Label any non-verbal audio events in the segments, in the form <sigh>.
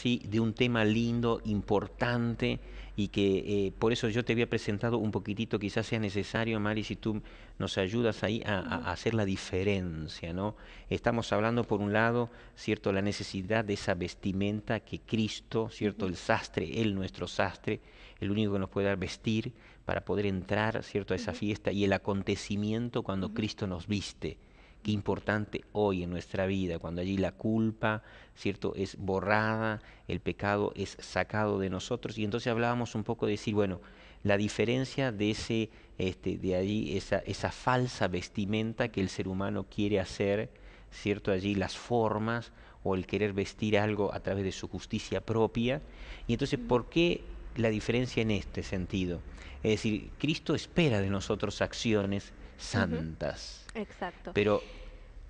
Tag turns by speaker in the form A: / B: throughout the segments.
A: Sí, de un tema lindo, importante, y que eh, por eso yo te había presentado un poquitito, quizás sea necesario, Mari, si tú nos ayudas ahí a, a, hacer la diferencia, ¿no? Estamos hablando, por un lado, ¿cierto?, la necesidad de esa vestimenta que Cristo, ¿cierto?, el sastre, Él nuestro sastre, el único que nos puede dar vestir para poder entrar, ¿cierto?, a esa fiesta y el acontecimiento cuando Cristo nos viste importante hoy en nuestra vida, cuando allí la culpa, ¿cierto?, es borrada, el pecado es sacado de nosotros. Y entonces hablábamos un poco de decir, bueno, la diferencia de ese, este, de allí, esa, esa falsa vestimenta que el ser humano quiere hacer, ¿cierto? Allí las formas o el querer vestir algo a través de su justicia propia. Y entonces, ¿por qué la diferencia en este sentido? Es decir, Cristo espera de nosotros acciones santas. Exacto. Pero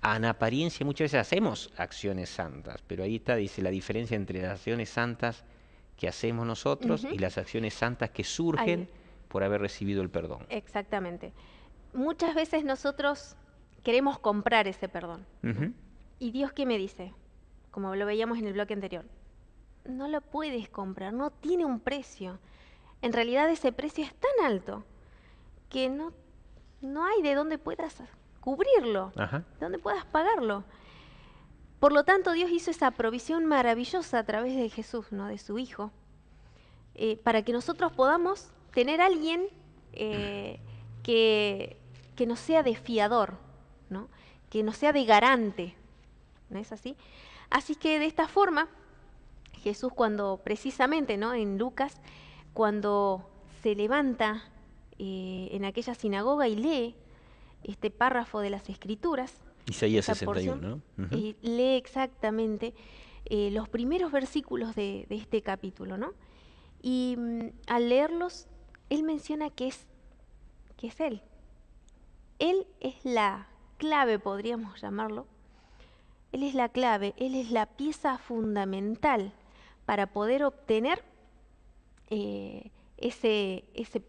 A: en apariencia muchas veces hacemos acciones santas, pero ahí está, dice, la diferencia entre las acciones santas que hacemos nosotros y las acciones santas que surgen por haber recibido el perdón.
B: Exactamente. Muchas veces nosotros queremos comprar ese perdón. ¿Y Dios qué me dice? Como lo veíamos en el bloque anterior. No lo puedes comprar, no tiene un precio. En realidad ese precio es tan alto que no no hay de dónde puedas cubrirlo, de dónde puedas pagarlo. Por lo tanto, Dios hizo esa provisión maravillosa a través de Jesús, ¿no? de su Hijo, eh, para que nosotros podamos tener a alguien eh, que, que nos sea de fiador, ¿no? que nos sea de garante. ¿No es así? Así que de esta forma, Jesús cuando precisamente, ¿no? En Lucas, cuando se levanta eh, en aquella sinagoga y lee este párrafo de las Escrituras.
A: Isaías 61, ¿no?
B: lee exactamente eh, los primeros versículos de, este capítulo, ¿no? Y mm, al leerlos, él menciona que es, que es Él. Él es la clave, podríamos llamarlo. Él es la clave, Él es la pieza fundamental para poder obtener eh, ese, ese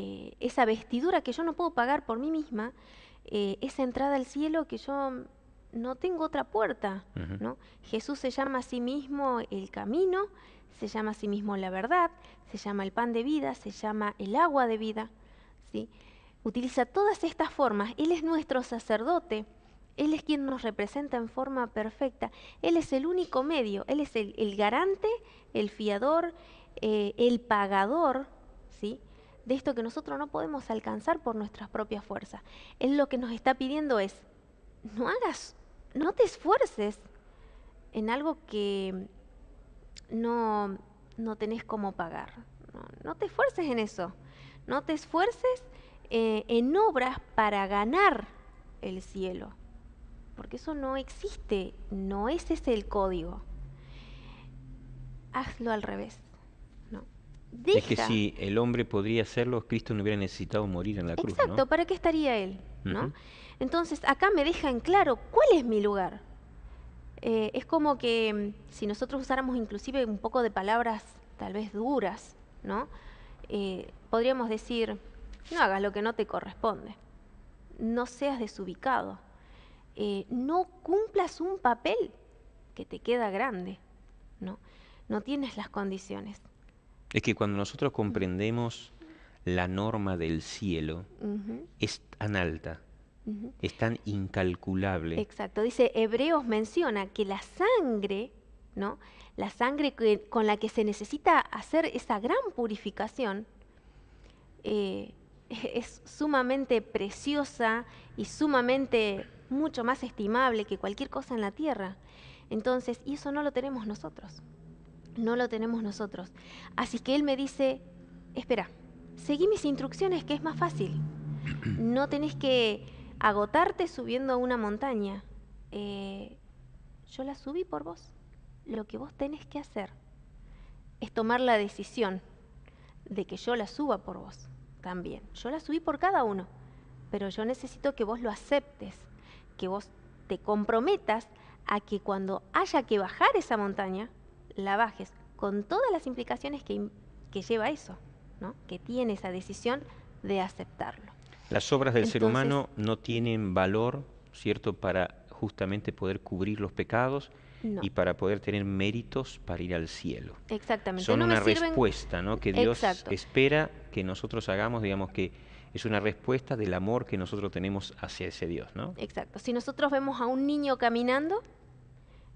B: eh, esa vestidura que yo no puedo pagar por mí misma, eh, esa entrada al cielo que yo no tengo otra puerta. ¿no? Jesús se llama a sí mismo el camino, se llama a sí mismo la verdad, se llama el pan de vida, se llama el agua de vida. ¿sí? Utiliza todas estas formas. Él es nuestro sacerdote. Él es quien nos representa en forma perfecta. Él es el único medio. Él es el, garante, el fiador, eh, el pagador, ¿sí? de esto que nosotros no podemos alcanzar por nuestras propias fuerzas. Él lo que nos está pidiendo es, no hagas, no te esfuerces en algo que no, no tenés cómo pagar. No, te esfuerces en eso. No te esfuerces eh, en obras para ganar el cielo. Porque eso no existe. No ese es el código. Hazlo al revés. Es que si
A: el hombre podría hacerlo, Cristo no hubiera necesitado morir en la cruz. Exacto,
B: ¿para qué estaría él? ¿no? Entonces, acá me deja en claro cuál es mi lugar. Eh, es como que mm, si nosotros usáramos inclusive un poco de palabras tal vez duras, ¿no? Eh, podríamos decir, no hagas lo que no te corresponde, no seas desubicado, eh, no cumplas un papel que te queda grande, ¿no? No tienes las condiciones.
A: Es que cuando nosotros comprendemos la norma del cielo, es tan alta, es tan incalculable.
B: Exacto, dice Hebreos menciona que la sangre, ¿no? La sangre con la que se necesita hacer esa gran purificación eh, es sumamente preciosa y sumamente mucho más estimable que cualquier cosa en la tierra. Entonces, y eso no lo tenemos nosotros no lo tenemos nosotros. Así que él me dice, espera, seguí mis instrucciones que es más fácil. <clears throat> No tenés que agotarte subiendo a una montaña. Eh, yo la subí por vos. Lo que vos tenés que hacer es tomar la decisión de que yo la suba por vos también. Yo la subí por cada uno, pero yo necesito que vos lo aceptes, que vos te comprometas a que cuando haya que bajar esa montaña, la bajes con todas las implicaciones que, lleva eso, ¿no? que tiene esa decisión de aceptarlo.
A: Las obras del ser humano no tienen valor, ¿cierto?, para justamente poder cubrir los pecados y para poder tener méritos para ir al cielo. Exactamente. Son una respuesta, ¿no? Que Dios espera que nosotros hagamos, digamos que es una respuesta del amor que nosotros tenemos hacia ese Dios, ¿no?
B: Exacto. Si nosotros vemos a un niño caminando,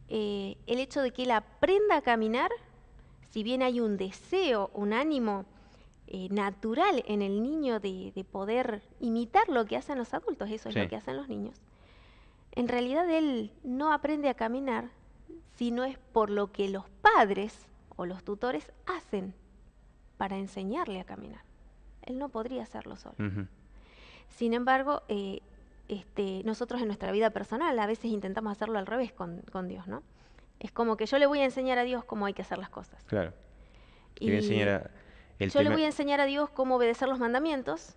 B: eh, el hecho de que él aprenda a caminar, si bien hay un deseo, un ánimo eh, natural en el niño de, poder imitar lo que hacen los adultos, eso es lo que hacen los niños, en realidad él no aprende a caminar si no es por lo que los padres o los tutores hacen para enseñarle a caminar. Él no podría hacerlo solo. Sin embargo, eh, este, nosotros en nuestra vida personal a veces intentamos hacerlo al revés con, Dios, ¿no? Es como que yo le voy a enseñar a Dios cómo hay que hacer las cosas.
A: Claro. Y enseñar yo le voy a
B: enseñar a Dios cómo obedecer los mandamientos.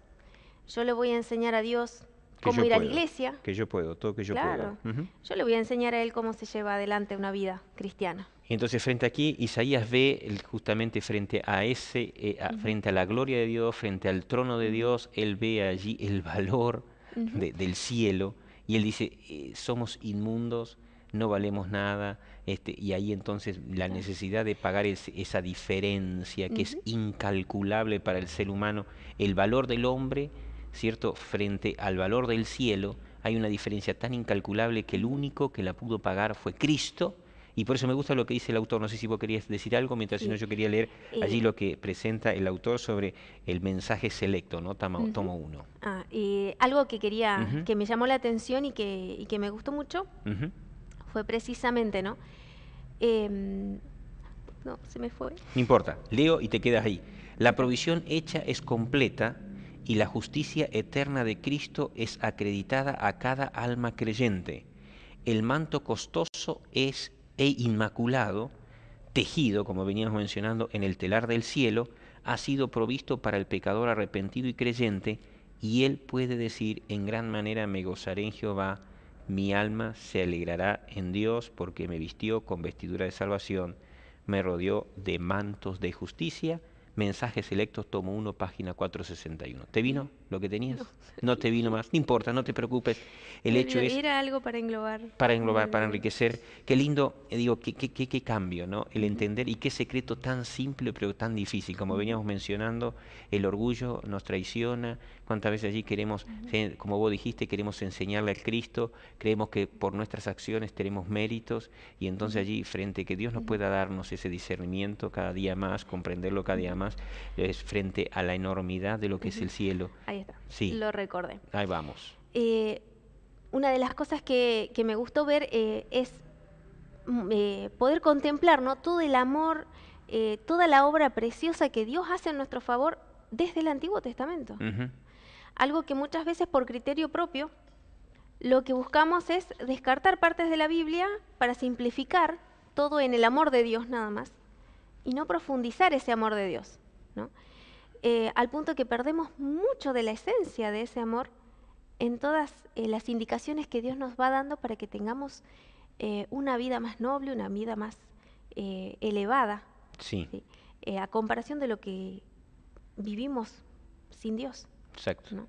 B: Yo le voy a enseñar a Dios cómo ir a la iglesia.
A: Que yo puedo, todo que yo claro. puedo.
B: Yo le voy a enseñar a él cómo se lleva adelante una vida cristiana.
A: entonces frente aquí Isaías ve justamente frente a ese, eh, frente a la gloria de Dios, frente al trono de Dios, él ve allí el valor, del cielo, y él dice, eh, somos inmundos, no valemos nada, este, y ahí entonces la necesidad de pagar esa diferencia que es incalculable para el ser humano, el valor del hombre, ¿cierto?, frente al valor del cielo, hay una diferencia tan incalculable que el único que la pudo pagar fue Cristo, y por eso me gusta lo que dice el autor. No sé si vos querías decir algo, mientras si no yo quería leer allí lo que presenta el autor sobre el mensaje selecto, ¿no? tomo uno.
B: Ah, algo que quería, que me llamó la atención y que, que me gustó mucho fue precisamente, ¿no? Em, no, se me fue.
A: No importa, leo y te quedas ahí. La provisión hecha es completa y la justicia eterna de Cristo es acreditada a cada alma creyente. El manto costoso es e inmaculado tejido, como veníamos mencionando, en el telar del cielo, ha sido provisto para el pecador arrepentido y creyente, y él puede decir, en gran manera me gozaré en Jehová, mi alma se alegrará en Dios, porque me vistió con vestidura de salvación, me rodeó de mantos de justicia. Mensajes Selectos, tomo 1, página 461. ¿Te vino? lo que tenías. No, te vino más, no importa, no te preocupes. El hecho es...
B: Era algo para englobar. Para englobar, para
A: enriquecer. Qué lindo, eh, digo, qué, qué, qué, qué cambio, ¿no? El entender y qué secreto tan simple pero tan difícil. Como veníamos mencionando, el orgullo nos traiciona. Cuántas veces allí queremos, como vos dijiste, queremos enseñarle al Cristo, creemos que por nuestras acciones tenemos méritos y entonces allí, frente a que Dios nos pueda darnos ese discernimiento cada día más, comprenderlo cada día más, es frente a la enormidad de lo que es el cielo.
B: Lo recordé.
A: Ahí vamos.
B: Eh, una de las cosas que, me gustó ver eh, es mm, eh, poder contemplar ¿no? todo el amor, toda la obra preciosa que Dios hace en nuestro favor desde el Antiguo Testamento. Algo que muchas veces por criterio propio lo que buscamos es descartar partes de la Biblia para simplificar todo en el amor de Dios nada más y no profundizar ese amor de Dios. ¿no? Eh, al punto que perdemos mucho de la esencia de ese amor en todas eh, las indicaciones que Dios nos va dando para que tengamos eh, una vida más noble, una vida más elevada. Sí. a comparación de lo que vivimos sin Dios. Exacto. ¿no?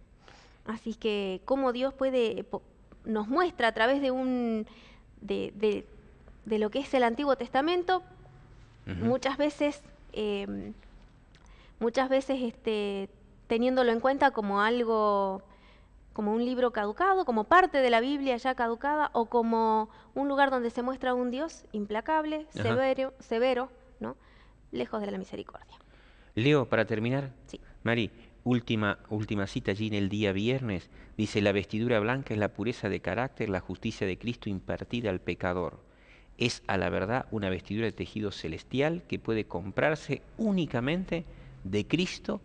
B: Así que cómo Dios puede nos muestra a través de un de, de, lo que es el Antiguo Testamento, muchas veces em, muchas veces este, teniéndolo en cuenta como algo, como un libro caducado, como parte de la Biblia ya caducada, o como un lugar donde se muestra un Dios implacable, severo, severo ¿no? lejos de la misericordia.
A: Leo, para terminar, sí. Mari, última, última cita allí en el día viernes, dice, la vestidura blanca es la pureza de carácter, la justicia de Cristo impartida al pecador. Es a la verdad una vestidura de tejido celestial que puede comprarse únicamente de Cristo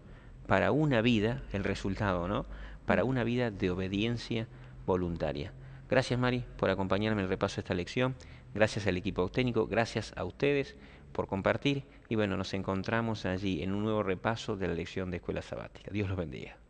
A: para una vida, el resultado, ¿no? Para una vida de obediencia voluntaria. Gracias, Mari, por acompañarme en el repaso de esta lección. Gracias al equipo técnico, gracias a ustedes por compartir. Y bueno, nos encontramos allí en un nuevo repaso de la lección de Escuela Sabática. Dios los bendiga.